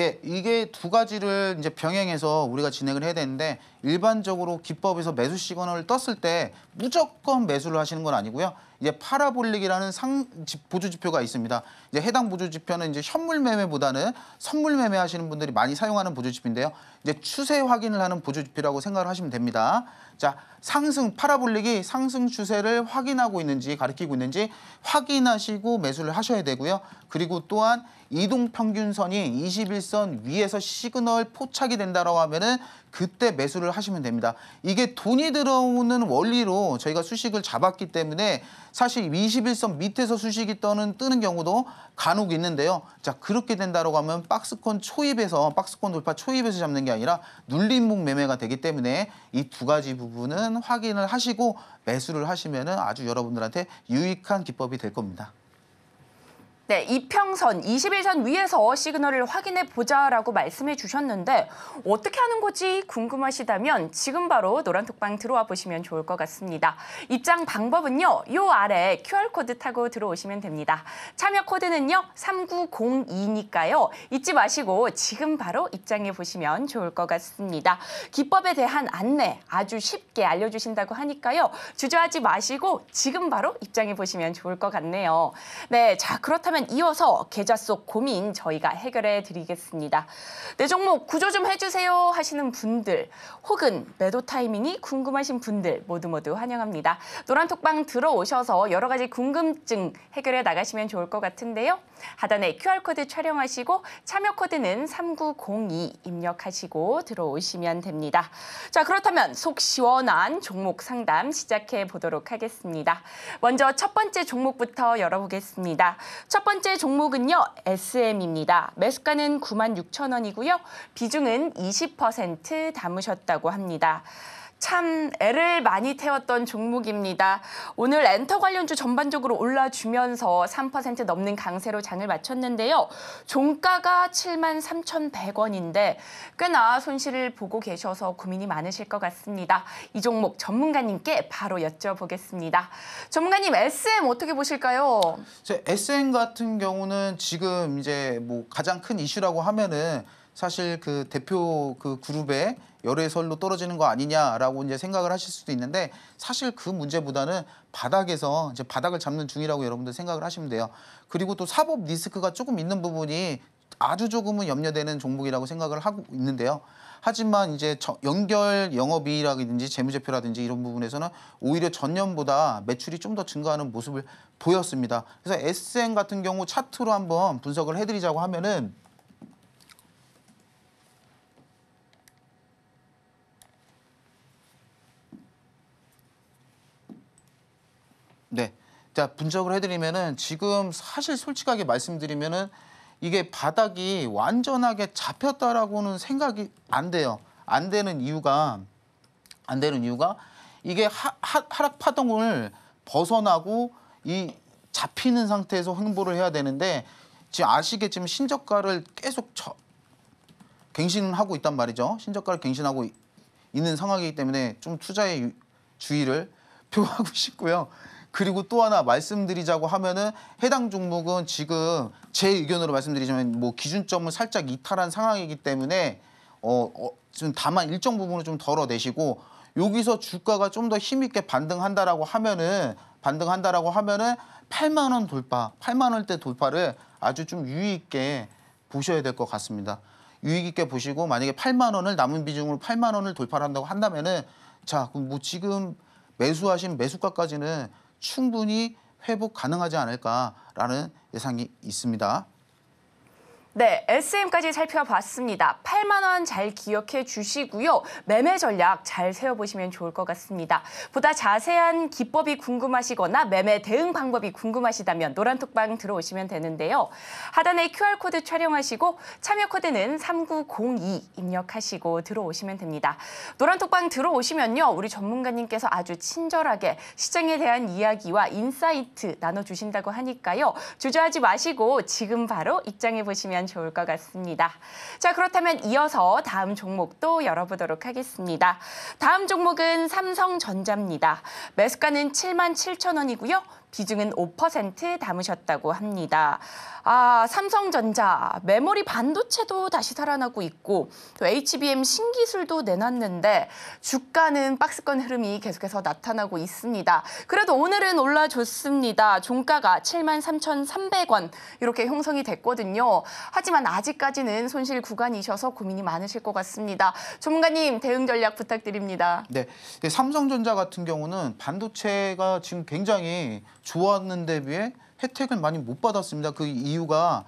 예, 이게 두 가지를 이제 병행해서 우리가 진행을 해야 되는데 일반적으로 기법에서 매수 시그널을 떴을 때 무조건 매수를 하시는 건 아니고요. 이제 파라볼릭이라는 상 보조 지표가 있습니다. 이제 해당 보조 지표는 이제 현물 매매보다는 선물 매매 하시는 분들이 많이 사용하는 보조 지표인데요. 이제 추세 확인을 하는 보조 지표라고 생각을 하시면 됩니다. 자, 상승 파라볼릭이 상승 추세를 확인하고 있는지 가리키고 있는지 확인하시고 매수를 하셔야 되고요. 그리고 또한 이동 평균선이 21선 위에서 시그널 포착이 된다라 하면은 그때 매수를 하시면 됩니다. 이게 돈이 들어오는 원리로 저희가 수식을 잡았기 때문에 사실 21선 밑에서 수식이 떠는 뜨는 경우도 간혹 있는데요. 자 그렇게 된다고 하면 박스권 초입에서 박스권 돌파 초입에서 잡는 게 아니라 눌림목 매매가 되기 때문에 이 두 가지 부분은 확인을 하시고 매수를 하시면 아주 여러분들한테 유익한 기법이 될 겁니다. 네, 이평선, 21선 위에서 시그널을 확인해 보자라고 말씀해 주셨는데 어떻게 하는 거지 궁금하시다면 지금 바로 노란톡방 들어와 보시면 좋을 것 같습니다. 입장 방법은요. 요 아래 QR코드 타고 들어오시면 됩니다. 참여 코드는요. 3902니까요. 잊지 마시고 지금 바로 입장해 보시면 좋을 것 같습니다. 기법에 대한 안내 아주 쉽게 알려주신다고 하니까요. 주저하지 마시고 지금 바로 입장해 보시면 좋을 것 같네요. 네, 자 그렇다면 그러면 이어서 계좌 속 고민 저희가 해결해 드리겠습니다. 내 네, 종목 구조 좀 해주세요 하시는 분들 혹은 매도 타이밍이 궁금하신 분들 모두 모두 환영합니다. 노란톡방 들어오셔서 여러 가지 궁금증 해결해 나가시면 좋을 것 같은데요. 하단에 QR코드 촬영하시고 참여 코드는 3902 입력하시고 들어오시면 됩니다. 자 그렇다면 속 시원한 종목 상담 시작해 보도록 하겠습니다. 먼저 첫 번째 종목부터 열어보겠습니다. 첫 번째 번째 종목은요, SM입니다. 매수가는 9만 6천 원이고요. 비중은 20% 담으셨다고 합니다. 참 애를 많이 태웠던 종목입니다. 오늘 엔터 관련주 전반적으로 올라주면서 3% 넘는 강세로 장을 마쳤는데요. 종가가 7만 3,100원인데 꽤나 손실을 보고 계셔서 고민이 많으실 것 같습니다. 이 종목 전문가님께 바로 여쭤보겠습니다. 전문가님 SM 어떻게 보실까요? SN 같은 경우는 지금 이제 뭐 가장 큰 이슈라고 하면은 사실 그 대표 그 그룹의 열애설로 떨어지는 거 아니냐라고 이제 생각을 하실 수도 있는데 사실 그 문제보다는 바닥에서 이제 바닥을 잡는 중이라고 여러분들 생각을 하시면 돼요. 그리고 또 사법 리스크가 조금 있는 부분이 아주 조금은 염려되는 종목이라고 생각을 하고 있는데요. 하지만 이제 연결 영업이익이라든지 재무제표라든지 이런 부분에서는 오히려 전년보다 매출이 좀 더 증가하는 모습을 보였습니다. 그래서 SN 같은 경우 차트로 한번 분석을 해드리자고 하면은 네. 자, 분석을 해드리면은 지금 사실 솔직하게 말씀드리면은 이게 바닥이 완전하게 잡혔다라고는 생각이 안 돼요. 안 되는 이유가 안 되는 이유가 이게 하, 하, 하락 파동을 벗어나고 이 잡히는 상태에서 횡보를 해야 되는데 지금 아시겠지만 신저가를 계속 저, 갱신하고 있단 말이죠. 신저가를 갱신하고 있는 상황이기 때문에 좀 투자의 주의를 표하고 싶고요. 그리고 또 하나 말씀드리자고 하면은 해당 종목은 지금 제 의견으로 말씀드리자면 뭐 기준점을 살짝 이탈한 상황이기 때문에 어, 어 지금 다만 일정 부분을 좀 덜어내시고 여기서 주가가 좀 더 힘있게 반등한다라고 하면은 반등한다라고 하면은 8만 원 돌파, 8만 원대 돌파를 아주 좀 유의 있게 보셔야 될 것 같습니다. 유익 있게 보시고 만약에 8만 원을 남은 비중으로 8만 원을 돌파한다고 한다면은 자 그럼 뭐 지금 매수하신 매수가까지는 충분히 회복 가능하지 않을까라는 예상이 있습니다. 네, SM까지 살펴봤습니다. 8만 원 잘 기억해 주시고요. 매매 전략 잘 세워보시면 좋을 것 같습니다. 보다 자세한 기법이 궁금하시거나 매매 대응 방법이 궁금하시다면 노란톡방 들어오시면 되는데요. 하단에 QR코드 촬영하시고 참여 코드는 3902 입력하시고 들어오시면 됩니다. 노란톡방 들어오시면요. 우리 전문가님께서 아주 친절하게 시장에 대한 이야기와 인사이트 나눠주신다고 하니까요. 주저하지 마시고 지금 바로 입장해 보시면 보시면 좋을 것 같습니다. 자, 그렇다면 이어서 다음 종목도 열어보도록 하겠습니다. 다음 종목은 삼성전자입니다. 매수가는 7만 7천 원이고요. 비중은 5% 담으셨다고 합니다. 아, 삼성전자, 메모리 반도체도 다시 살아나고 있고 또 HBM 신기술도 내놨는데 주가는 박스권 흐름이 계속해서 나타나고 있습니다. 그래도 오늘은 올라줬습니다. 종가가 73,300원 이렇게 형성이 됐거든요. 하지만 아직까지는 손실 구간이셔서 고민이 많으실 것 같습니다. 전문가님 대응 전략 부탁드립니다. 네, 네 삼성전자 같은 경우는 반도체가 지금 굉장히 좋았는데 비해 혜택을 많이 못 받았습니다. 그 이유가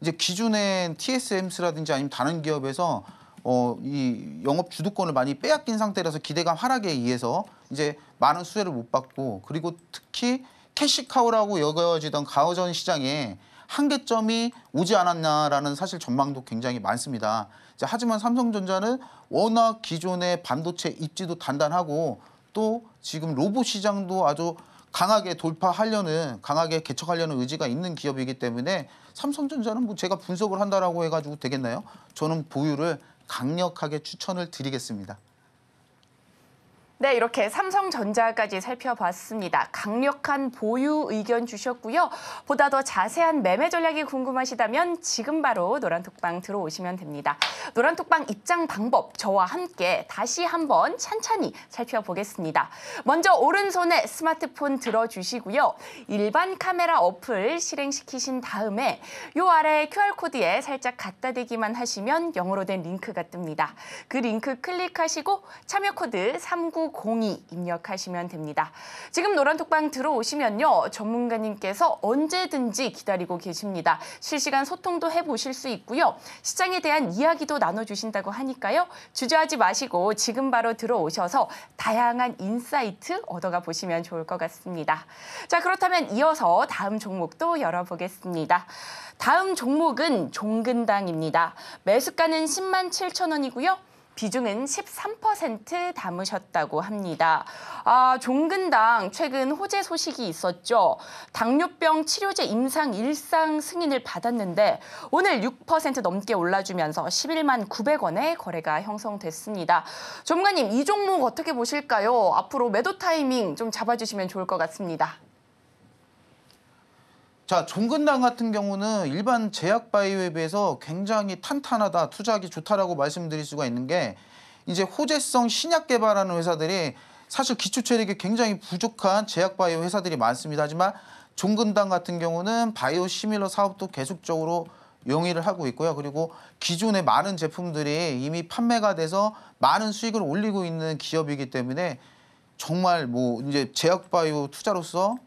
이제 기존의 TSMC라든지 아니면 다른 기업에서 어, 이 영업 주도권을 많이 빼앗긴 상태라서 기대감 하락에 의해서 이제 많은 수혜를 못 받고 그리고 특히 캐시카우라고 여겨지던 가오전 시장에 한계점이 오지 않았나라는 사실 전망도 굉장히 많습니다. 자, 하지만 삼성전자는 워낙 기존의 반도체 입지도 단단하고 또 지금 로봇 시장도 아주 강하게 돌파하려는 강하게 개척하려는 의지가 있는 기업이기 때문에 삼성전자는 뭐 제가 분석을 한다라고 해가지고 되겠나요? 저는 보유를 강력하게 추천을 드리겠습니다. 네, 이렇게 삼성전자까지 살펴봤습니다. 강력한 보유 의견 주셨고요. 보다 더 자세한 매매 전략이 궁금하시다면 지금 바로 노란톡방 들어오시면 됩니다. 노란톡방 입장 방법 저와 함께 다시 한번 찬찬히 살펴보겠습니다. 먼저 오른손에 스마트폰 들어주시고요. 일반 카메라 어플 실행시키신 다음에 요 아래 QR코드에 살짝 갖다 대기만 하시면 영어로 된 링크가 뜹니다. 그 링크 클릭하시고 참여 코드 39 1902 입력하시면 됩니다. 지금 노란톡방 들어오시면요. 전문가님께서 언제든지 기다리고 계십니다. 실시간 소통도 해보실 수 있고요. 시장에 대한 이야기도 나눠주신다고 하니까요. 주저하지 마시고 지금 바로 들어오셔서 다양한 인사이트 얻어가 보시면 좋을 것 같습니다. 자, 그렇다면 이어서 다음 종목도 열어보겠습니다. 다음 종목은 종근당입니다. 매수가는 10만 7천 원이고요. 비중은 13% 담으셨다고 합니다. 아, 종근당 최근 호재 소식이 있었죠. 당뇨병 치료제 임상 일상 승인을 받았는데 오늘 6% 넘게 올라주면서 11만 900원에 거래가 형성됐습니다. 전문가님, 이 종목 어떻게 보실까요? 앞으로 매도 타이밍 좀 잡아주시면 좋을 것 같습니다. 자, 종근당 같은 경우는 일반 제약 바이오에 비해서 굉장히 탄탄하다, 투자하기 좋다라고 말씀드릴 수가 있는 게 이제 호재성 신약 개발하는 회사들이 사실 기초 체력이 굉장히 부족한 제약 바이오 회사들이 많습니다. 하지만 종근당 같은 경우는 바이오 시밀러 사업도 계속적으로 용위를 하고 있고요. 그리고 기존의 많은 제품들이 이미 판매가 돼서 많은 수익을 올리고 있는 기업이기 때문에 정말 뭐 이제 제약 바이오 투자로서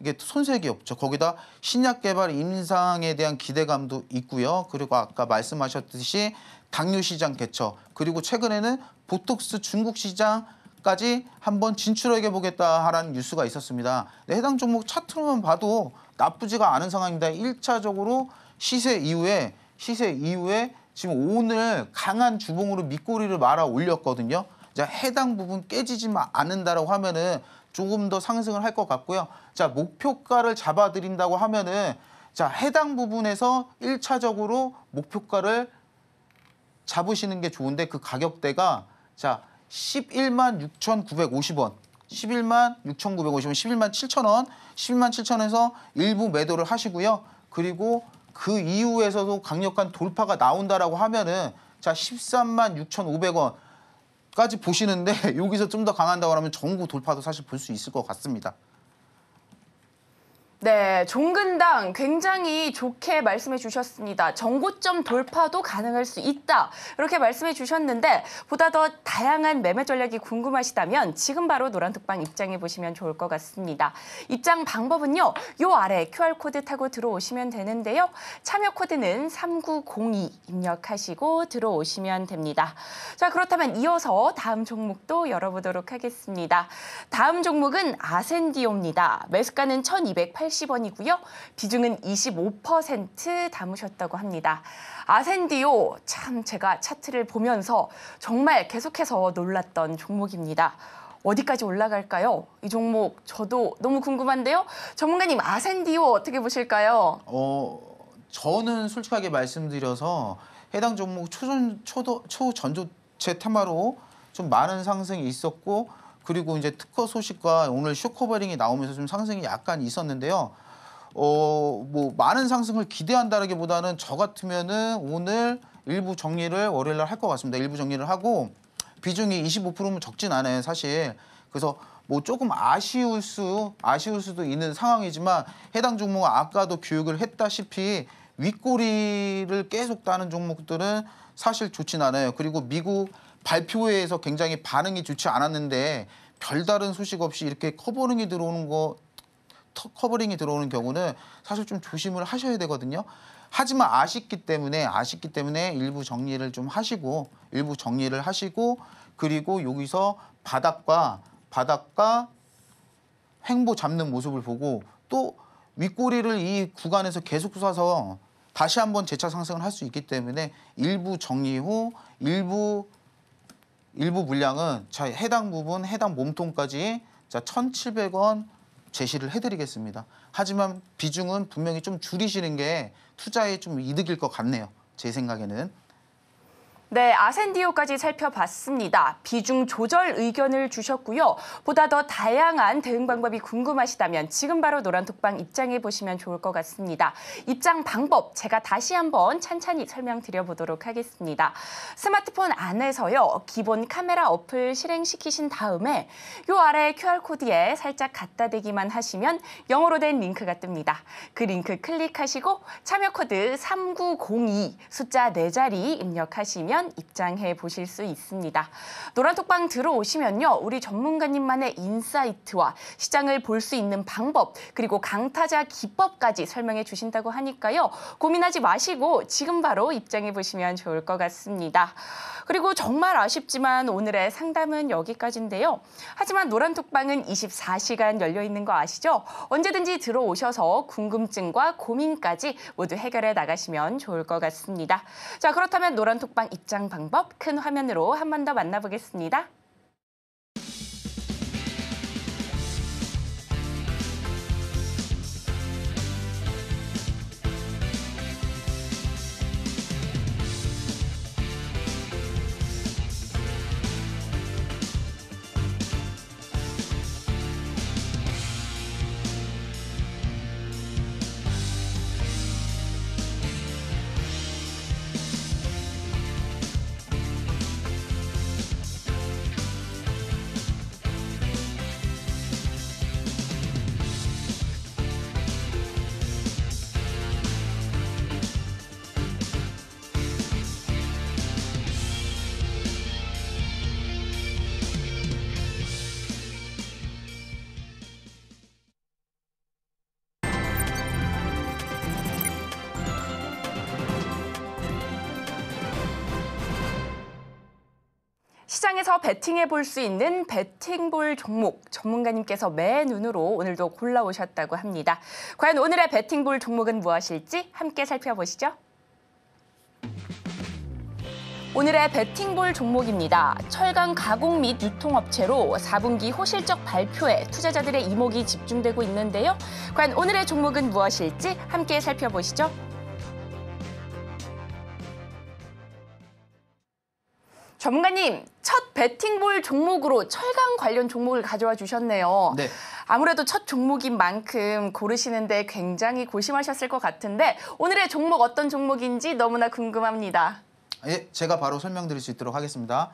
이게 손색이 없죠. 거기다 신약 개발 임상에 대한 기대감도 있고요. 그리고 아까 말씀하셨듯이 당뇨 시장 개척 그리고 최근에는 보톡스 중국 시장까지 한번 진출하게 보겠다라는 뉴스가 있었습니다. 해당 종목 차트로만 봐도 나쁘지가 않은 상황입니다. 1차적으로 시세 이후에 시세 이후에 지금 오늘 강한 주봉으로 밑꼬리를 말아 올렸거든요. 해당 부분 깨지지 않는다라고 하면은 조금 더 상승을 할 것 같고요. 자, 목표가를 잡아드린다고 하면은 자, 해당 부분에서 1차적으로 목표가를 잡으시는 게 좋은데 그 가격대가 자, 11만 6,950원 11만 6,950원, 11만 7천원, 11만 7천원에서 일부 매도를 하시고요. 그리고 그 이후에서도 강력한 돌파가 나온다라고 하면은 자 13만 6,500원, 까지 보시는데 여기서 좀 더 강한다고 하면 전구 돌파도 사실 볼 수 있을 것 같습니다. 네, 종근당 굉장히 좋게 말씀해 주셨습니다. 정고점 돌파도 가능할 수 있다. 이렇게 말씀해 주셨는데 보다 더 다양한 매매 전략이 궁금하시다면 지금 바로 노란특방 입장해 보시면 좋을 것 같습니다. 입장 방법은요. 요 아래 QR코드 타고 들어오시면 되는데요. 참여 코드는 3902 입력하시고 들어오시면 됩니다. 자, 그렇다면 이어서 다음 종목도 열어보도록 하겠습니다. 다음 종목은 아센디오입니다. 매수가는 1280 1,980원이고요. 비중은 25% 담으셨다고 합니다. 아센디오, 참 제가 차트를 보면서 정말 계속해서 놀랐던 종목입니다. 어디까지 올라갈까요? 이 종목 저도 너무 궁금한데요. 전문가님 아센디오 어떻게 보실까요? 어, 저는 솔직하게 말씀드려서 해당 종목 초전, 초도, 초전조체 테마로 좀 많은 상승이 있었고 그리고 이제 특허 소식과 오늘 쇼커버링이 나오면서 좀 상승이 약간 있었는데요. 어, 뭐 많은 상승을 기대한다라기보다는 저 같으면은 오늘 일부 정리를 월요일 날할 것 같습니다. 일부 정리를 하고 비중이 25%면 적진 않아요, 사실. 그래서 뭐 조금 아쉬울 수 아쉬울 수도 있는 상황이지만 해당 종목은 아까도 교육을 했다시피 윗꼬리를 계속 따는 종목들은 사실 좋진 않아요. 그리고 미국 발표회에서 굉장히 반응이 좋지 않았는데 별다른 소식 없이 이렇게 커버링이 들어오는 거 커버링이 들어오는 경우는 사실 좀 조심을 하셔야 되거든요. 하지만 아쉽기 때문에 아쉽기 때문에 일부 정리를 좀 하시고 일부 정리를 하시고 그리고 여기서 바닥과 바닥과 횡보 잡는 모습을 보고 또 윗꼬리를 이 구간에서 계속 쏴서 다시 한번 재차 상승을 할 수 있기 때문에 일부 정리 후 일부 일부 물량은자 해당 부분 해당 몸통까지 자 1,700원 제시를 해드리겠습니다. 하지만 비중은 분명히 좀 줄이시는 게 투자에 좀 이득일 것 같네요. 제 생각에는. 네, 아센디오까지 살펴봤습니다. 비중 조절 의견을 주셨고요. 보다 더 다양한 대응 방법이 궁금하시다면 지금 바로 노란톡방 입장해 보시면 좋을 것 같습니다. 입장 방법 제가 다시 한번 찬찬히 설명드려 보도록 하겠습니다. 스마트폰 안에서요. 기본 카메라 어플 실행시키신 다음에 요 아래 QR코드에 살짝 갖다 대기만 하시면 영어로 된 링크가 뜹니다. 그 링크 클릭하시고 참여 코드 3902 숫자 4자리 입력하시면 관련 입장해 보실 수 있습니다. 노란톡방 들어오시면요. 우리 전문가님만의 인사이트와 시장을 볼 수 있는 방법 그리고 강타자 기법까지 설명해 주신다고 하니까요. 고민하지 마시고 지금 바로 입장해 보시면 좋을 것 같습니다. 그리고 정말 아쉽지만 오늘의 상담은 여기까지인데요. 하지만 노란톡방은 24시간 열려 있는 거 아시죠? 언제든지 들어오셔서 궁금증과 고민까지 모두 해결해 나가시면 좋을 것 같습니다. 자, 그렇다면 노란톡방 입장 방법 큰 화면으로 한 번 더 만나보겠습니다. 게임에서 베팅해 볼 수 있는 베팅볼 종목 전문가님께서 맨 눈으로 오늘도 골라오셨다고 합니다. 과연 오늘의 베팅볼 종목은 무엇일지 함께 살펴보시죠. 오늘의 베팅볼 종목입니다. 철강 가공 및 유통업체로 4분기 호실적 발표에 투자자들의 이목이 집중되고 있는데요. 과연 오늘의 종목은 무엇일지 함께 살펴보시죠. 전문가님, 첫 배팅볼 종목으로 철강 관련 종목을 가져와 주셨네요. 네. 아무래도 첫 종목인 만큼 고르시는데 굉장히 고심하셨을 것 같은데 오늘의 종목 어떤 종목인지 너무나 궁금합니다. 예, 제가 바로 설명드릴 수 있도록 하겠습니다.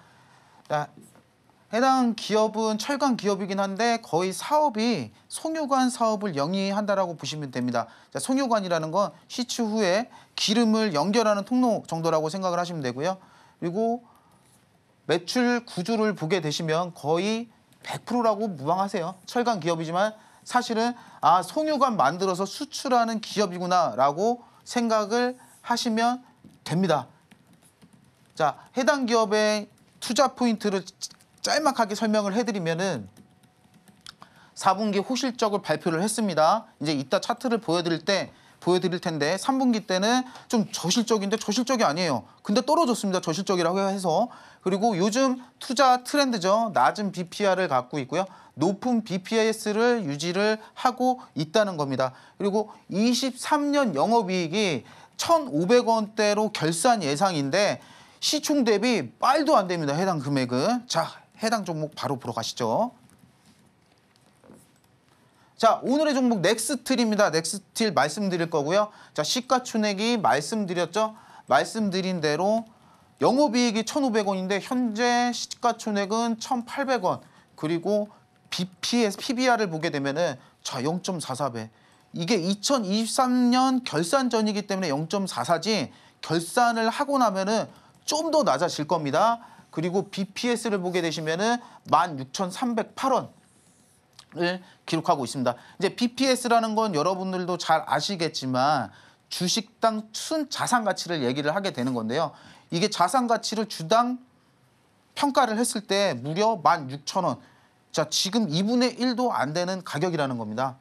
자, 해당 기업은 철강 기업이긴 한데 거의 사업이 송유관 사업을 영위한다라고 보시면 됩니다. 자, 송유관이라는 건 시추 후에 기름을 연결하는 통로 정도라고 생각을 하시면 되고요. 그리고 매출 구조를 보게 되시면 거의 100%라고 무방하세요. 철강 기업이지만 사실은 아 송유관 만들어서 수출하는 기업이구나라고 생각을 하시면 됩니다. 자 해당 기업의 투자 포인트를 짤막하게 설명을 해드리면은 4분기 호실적을 발표를 했습니다. 이제 이따 차트를 보여드릴 때 보여드릴 텐데 3분기 때는 좀 저실적인데 저실적이 아니에요. 근데 떨어졌습니다. 저실적이라고 해서. 그리고 요즘 투자 트렌드죠. 낮은 BPR을 갖고 있고요. 높은 BPS를 유지를 하고 있다는 겁니다. 그리고 23년 영업이익이 1,500원대로 결산 예상인데 시총 대비 빨도안 됩니다. 해당 금액은. 자, 해당 종목 바로 보러 가시죠. 자 오늘의 종목 넥스틸입니다. 넥스틸 말씀드릴 거고요. 자 시가총액이 말씀드렸죠. 말씀드린 대로 영업이익이 1,500원인데 현재 시가총액은 1,800원 그리고 BPS, PBR을 보게 되면은 자 0.44배 이게 2023년 결산 전이기 때문에 0.44지 결산을 하고 나면은 좀 더 낮아질 겁니다. 그리고 BPS를 보게 되시면은 16,308원 을 기록하고 있습니다. 이제 BPS라는 건 여러분들도 잘 아시겠지만 주식당 순 자산 가치를 얘기를 하게 되는 건데요. 이게 자산 가치를 주당 평가를 했을 때 무려 16,000원. 자, 지금 2분의 1도 안 되는 가격이라는 겁니다.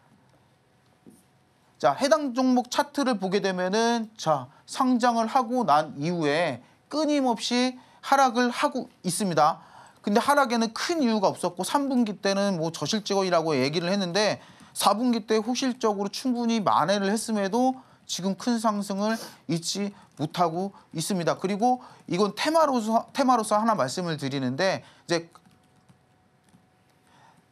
자, 해당 종목 차트를 보게 되면은 자, 상장을 하고 난 이후에 끊임없이 하락을 하고 있습니다. 근데 하락에는 큰 이유가 없었고 3분기 때는 뭐 저실직원이라고 얘기를 했는데 4분기 때 호실적으로 충분히 만회를 했음에도 지금 큰 상승을 잊지 못하고 있습니다. 그리고 이건 테마로서 테마로서 하나 말씀을 드리는데 이제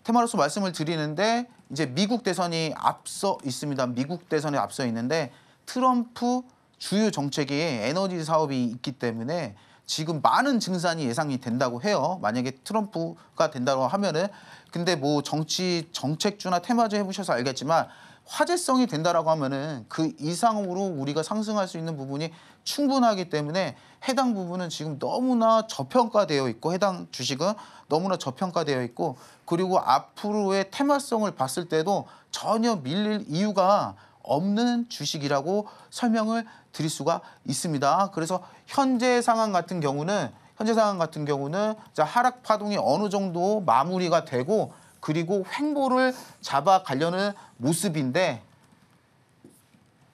테마로서 말씀을 드리는데 이제 미국 대선이 앞서 있습니다. 미국 대선에 앞서 있는데 트럼프 주요 정책이 에너지 사업이 있기 때문에 지금 많은 증산이 예상이 된다고 해요. 만약에 트럼프가 된다고 하면은 근데 뭐 정치 정책주나 테마주 해보셔서 알겠지만 화제성이 된다라고 하면은 그 이상으로 우리가 상승할 수 있는 부분이 충분하기 때문에 해당 부분은 지금 너무나 저평가되어 있고 해당 주식은 너무나 저평가되어 있고 그리고 앞으로의 테마성을 봤을 때도 전혀 밀릴 이유가 없는 주식이라고 설명을 드릴 수가 있습니다. 그래서 현재 상황 같은 경우는 현재 상황 같은 경우는 하락 파동이 어느 정도 마무리가 되고 그리고 횡보를 잡아가려는 모습인데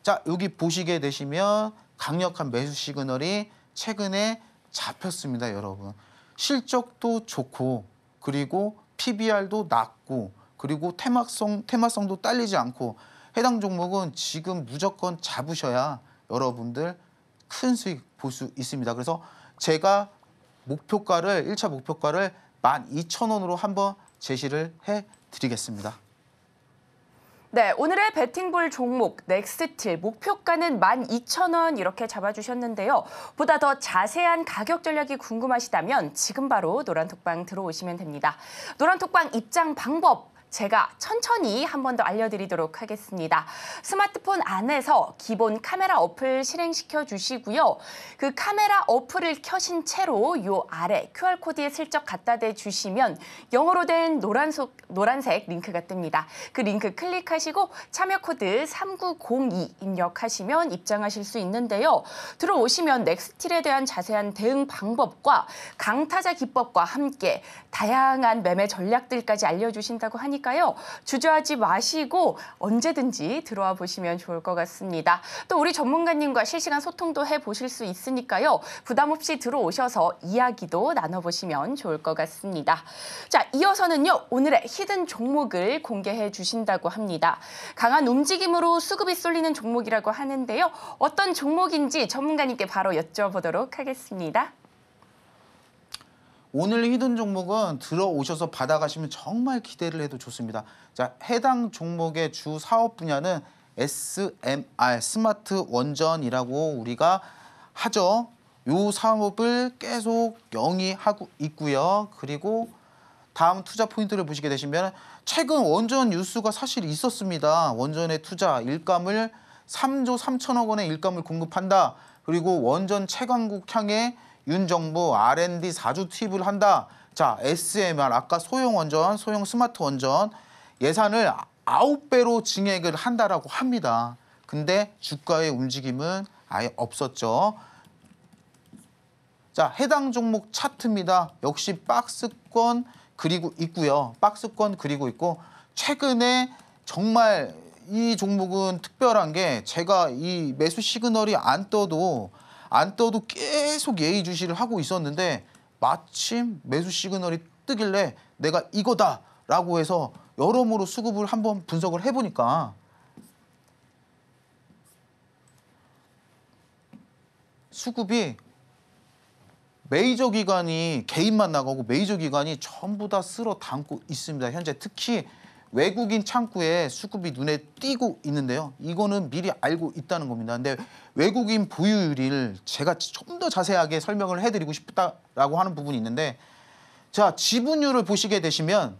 자 여기 보시게 되시면 강력한 매수 시그널이 최근에 잡혔습니다 여러분 실적도 좋고 그리고 PBR도 낮고 그리고 테마성, 테마성도 딸리지 않고 해당 종목은 지금 무조건 잡으셔야 여러분들 큰 수익 볼 수 있습니다. 그래서 제가 목표가를 1차 목표가를 12,000원으로 한번 제시를 해 드리겠습니다. 네, 오늘의 베팅볼 종목 넥스틸 목표가는 12,000원 이렇게 잡아주셨는데요. 보다 더 자세한 가격 전략이 궁금하시다면 지금 바로 노란톡방 들어오시면 됩니다. 노란톡방 입장 방법 제가 천천히 한 번 더 알려드리도록 하겠습니다. 스마트폰 안에서 기본 카메라 어플 실행시켜 주시고요. 그 카메라 어플을 켜신 채로 요 아래 QR코드에 슬쩍 갖다 대 주시면 영어로 된 노란색, 노란색 링크가 뜹니다. 그 링크 클릭하시고 참여 코드 3902 입력하시면 입장하실 수 있는데요. 들어오시면 넥스틸에 대한 자세한 대응 방법과 강타자 기법과 함께 다양한 매매 전략들까지 알려주신다고 하니까요. 주저하지 마시고 언제든지 들어와 보시면 좋을 것 같습니다. 또 우리 전문가님과 실시간 소통도 해보실 수 있으니까요. 부담 없이 들어오셔서 이야기도 나눠보시면 좋을 것 같습니다. 자, 이어서는요. 오늘의 히든 종목을 공개해 주신다고 합니다. 강한 움직임으로 수급이 쏠리는 종목이라고 하는데요. 어떤 종목인지 전문가님께 바로 여쭤보도록 하겠습니다. 오늘 히든 종목은 들어오셔서 받아가시면 정말 기대를 해도 좋습니다. 자, 해당 종목의 주 사업 분야는 SMR, 스마트 원전이라고 우리가 하죠. 요 사업을 계속 영위하고 있고요. 그리고 다음 투자 포인트를 보시게 되시면 최근 원전 뉴스가 사실 있었습니다. 원전의 투자, 일감을 3조 3천억 원의 일감을 공급한다. 그리고 원전 채광국 향해 윤 정부 R&D 4주 팁을 한다. 자, SMR 아까 소형 원전, 소형 스마트 원전 예산을 9배로 증액을 한다라고 합니다. 근데 주가의 움직임은 아예 없었죠. 자, 해당 종목 차트입니다. 역시 박스권 그리고 있고요. 박스권 그리고 있고 최근에 정말 이 종목은 특별한 게 제가 이 매수 시그널이 안 떠도 안 떠도 계속 예의주시를 하고 있었는데 마침 매수 시그널이 뜨길래 내가 이거다라고 해서 여러모로 수급을 한번 분석을 해보니까 수급이 메이저 기관이 개인만 나가고 메이저 기관이 전부 다 쓸어 담고 있습니다. 현재 특히 외국인 창구에 수급이 눈에 띄고 있는데요. 이거는 미리 알고 있다는 겁니다. 근데 외국인 보유율을 제가 좀 더 자세하게 설명을 해드리고 싶다라고 하는 부분이 있는데 자 지분율을 보시게 되시면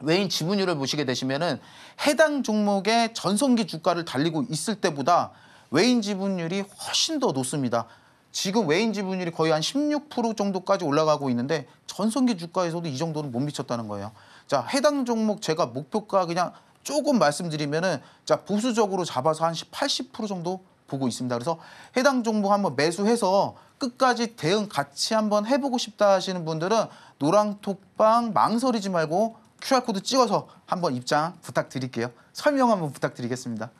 외인 지분율을 보시게 되시면은 해당 종목의 전성기 주가를 달리고 있을 때보다 외인 지분율이 훨씬 더 높습니다. 지금 외인 지분율이 거의 한 16% 정도까지 올라가고 있는데 전성기 주가에서도 이 정도는 못 미쳤다는 거예요. 자 해당 종목 제가 목표가 그냥 조금 말씀드리면은 자 보수적으로 잡아서 한 80% 정도 보고 있습니다. 그래서 해당 종목 한번 매수해서 끝까지 대응 같이 한번 해보고 싶다 하시는 분들은 노랑톡방 망설이지 말고 QR코드 찍어서 한번 입장 부탁드릴게요. 설명 한번 부탁드리겠습니다.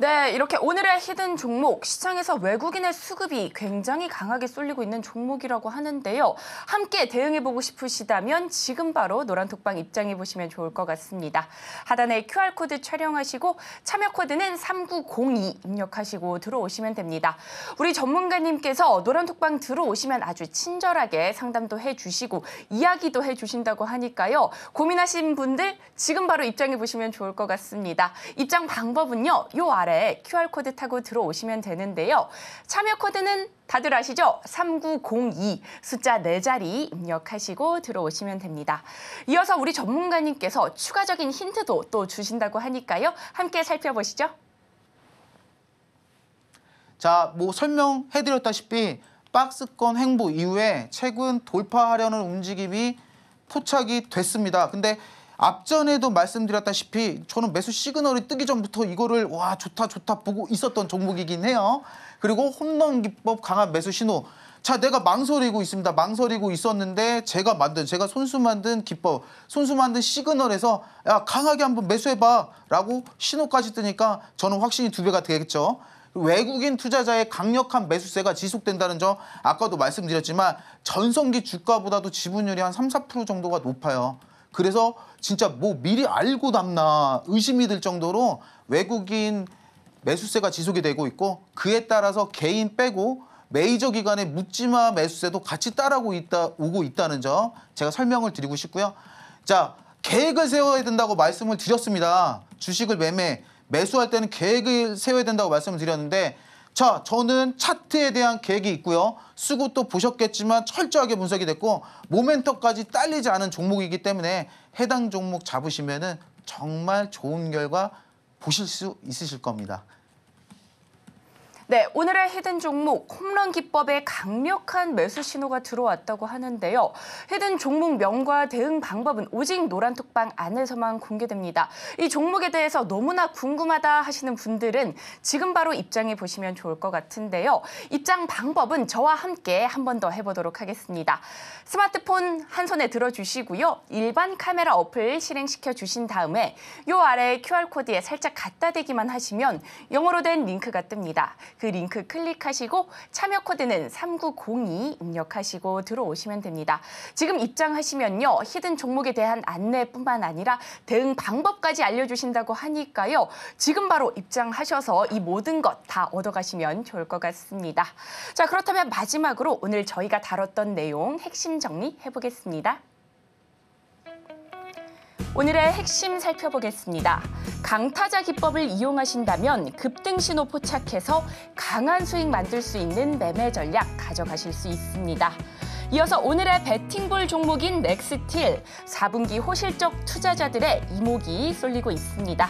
네, 이렇게 오늘의 히든 종목, 시장에서 외국인의 수급이 굉장히 강하게 쏠리고 있는 종목이라고 하는데요. 함께 대응해보고 싶으시다면 지금 바로 노란톡방 입장해보시면 좋을 것 같습니다. 하단에 QR코드 촬영하시고 참여 코드는 3902 입력하시고 들어오시면 됩니다. 우리 전문가님께서 노란톡방 들어오시면 아주 친절하게 상담도 해주시고 이야기도 해주신다고 하니까요. 고민하신 분들 지금 바로 입장해보시면 좋을 것 같습니다. 입장 방법은요, 요 아래 아래 QR코드 타고 들어오시면 되는데요. 참여 코드는 다들 아시죠? 3902 숫자 4자리 입력하시고 들어오시면 됩니다. 이어서 우리 전문가님께서 추가적인 힌트도 또 주신다고 하니까요. 함께 살펴보시죠. 자, 뭐 설명해드렸다시피 박스권 횡보 이후에 최근 돌파하려는 움직임이 포착이 됐습니다. 근데 앞전에도 말씀드렸다시피 저는 매수 시그널이 뜨기 전부터 이거를 와 좋다 좋다 보고 있었던 종목이긴 해요. 그리고 홈런 기법 강한 매수 신호. 자 내가 망설이고 있습니다. 망설이고 있었는데 제가 만든 제가 손수 만든 기법 손수 만든 시그널에서 야 강하게 한번 매수해봐 라고 신호까지 뜨니까 저는 확신이 두 배가 되겠죠. 외국인 투자자의 강력한 매수세가 지속된다는 점 아까도 말씀드렸지만 전성기 주가보다도 지분율이 한 3, 4% 정도가 높아요. 그래서 진짜 뭐 미리 알고 담나 의심이 들 정도로 외국인 매수세가 지속이 되고 있고 그에 따라서 개인 빼고 메이저 기관의 묻지마 매수세도 같이 따라오고 있다, 오고 있다는 점 제가 설명을 드리고 싶고요. 자, 계획을 세워야 된다고 말씀을 드렸습니다. 주식을 매매, 매수할 때는 계획을 세워야 된다고 말씀을 드렸는데 자, 저는 차트에 대한 계획이 있고요. 쓰고 또 보셨겠지만 철저하게 분석이 됐고 모멘텀까지 딸리지 않은 종목이기 때문에 해당 종목 잡으시면 정말 좋은 결과 보실 수 있으실 겁니다. 네, 오늘의 히든 종목 홈런 기법에 강력한 매수 신호가 들어왔다고 하는데요. 히든 종목 명과 대응 방법은 오직 노란톡방 안에서만 공개됩니다. 이 종목에 대해서 너무나 궁금하다 하시는 분들은 지금 바로 입장해 보시면 좋을 것 같은데요. 입장 방법은 저와 함께 한 번 더 해보도록 하겠습니다. 스마트폰 한 손에 들어주시고요. 일반 카메라 어플 실행시켜 주신 다음에 요 아래 QR코드에 살짝 갖다 대기만 하시면 영어로 된 링크가 뜹니다. 그 링크 클릭하시고 참여 코드는 3902 입력하시고 들어오시면 됩니다. 지금 입장하시면요. 히든 종목에 대한 안내뿐만 아니라 대응 방법까지 알려주신다고 하니까요. 지금 바로 입장하셔서 이 모든 것 다 얻어가시면 좋을 것 같습니다. 자 그렇다면 마지막으로 오늘 저희가 다뤘던 내용 핵심 정리해보겠습니다. 오늘의 핵심 살펴보겠습니다. 강타자 기법을 이용하신다면 급등신호 포착해서 강한 수익 만들 수 있는 매매 전략 가져가실 수 있습니다. 이어서 오늘의 베팅볼 종목인 넥스틸, 4분기 호실적 투자자들의 이목이 쏠리고 있습니다.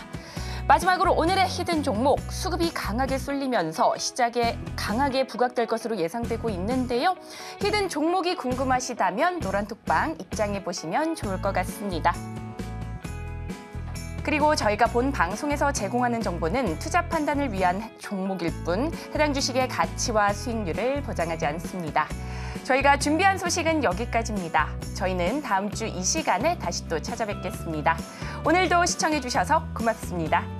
마지막으로 오늘의 히든 종목 수급이 강하게 쏠리면서 시작에 강하게 부각될 것으로 예상되고 있는데요. 히든 종목이 궁금하시다면 노란톡방 입장해 보시면 좋을 것 같습니다. 그리고 저희가 본 방송에서 제공하는 정보는 투자 판단을 위한 종목일 뿐 해당 주식의 가치와 수익률을 보장하지 않습니다. 저희가 준비한 소식은 여기까지입니다. 저희는 다음 주 이 시간에 다시 또 찾아뵙겠습니다. 오늘도 시청해주셔서 고맙습니다.